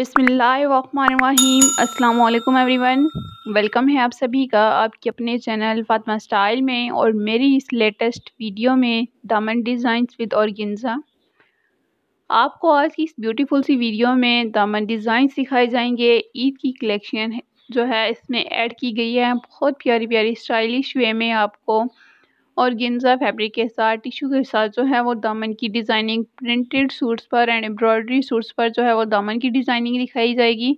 अल्लाम every everyone welcome है आप सभी का आपके अपने चैनल फातमा स्टाइल में और मेरी इस लेटेस्ट वीडियो में दामन डिज़ाइंस विद और आपको आज की इस ब्यूटीफुल सी वीडियो में दामन डिज़ाइन सिखाए जाएंगे ईद की कलेक्शन जो है इसमें ऐड की गई है बहुत प्यारी प्यारी स्टाइलिश वे में आपको और गेंजा फैब्रिक के साथ टिशू के साथ जो है वो दामन की डिज़ाइनिंग प्रिंटेड सूट्स पर एंड एम्ब्रॉयडरी सूट्स पर जो है वो दामन की डिज़ाइनिंग दिखाई जाएगी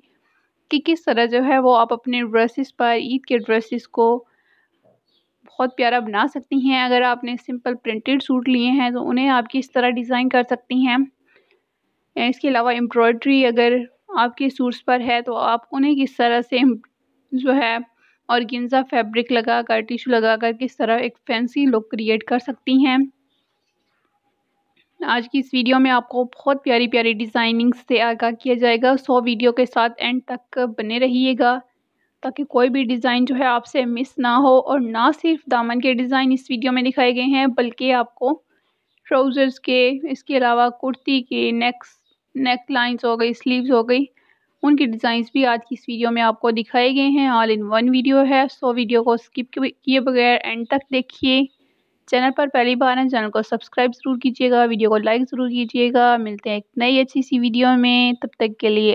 कि किस तरह जो है वो आप अपने ड्रेसेस पर ईद के ड्रेसेस को बहुत प्यारा बना सकती हैं अगर आपने सिंपल प्रिंटेड सूट लिए हैं तो उन्हें आप किस तरह डिज़ाइन कर सकती हैं इसके अलावा एम्ब्रॉयड्री अगर आपके सूट्स पर है तो आप उन्हें किस तरह से जो है और गेंजा फैब्रिक टिशू टिश्यू कर किस तरह एक फैंसी लुक क्रिएट कर सकती हैं आज की इस वीडियो में आपको बहुत प्यारी प्यारी डिज़ाइनिंग्स से आगाह किया जाएगा सो वीडियो के साथ एंड तक बने रहिएगा ताकि कोई भी डिज़ाइन जो है आपसे मिस ना हो और ना सिर्फ दामन के डिज़ाइन इस वीडियो में दिखाए गए हैं बल्कि आपको ट्राउज़र्स के इसके अलावा कुर्ती के नेक्स नेक लाइंस हो गई स्लीव्स हो गई उनके डिज़ाइंस भी आज की इस वीडियो में आपको दिखाए गए हैं ऑल इन वन वीडियो है सो वीडियो को स्किप किए बगैर एंड तक देखिए चैनल पर पहली बार है चैनल को सब्सक्राइब ज़रूर कीजिएगा वीडियो को लाइक ज़रूर कीजिएगा मिलते हैं एक नई अच्छी सी वीडियो में तब तक के लिए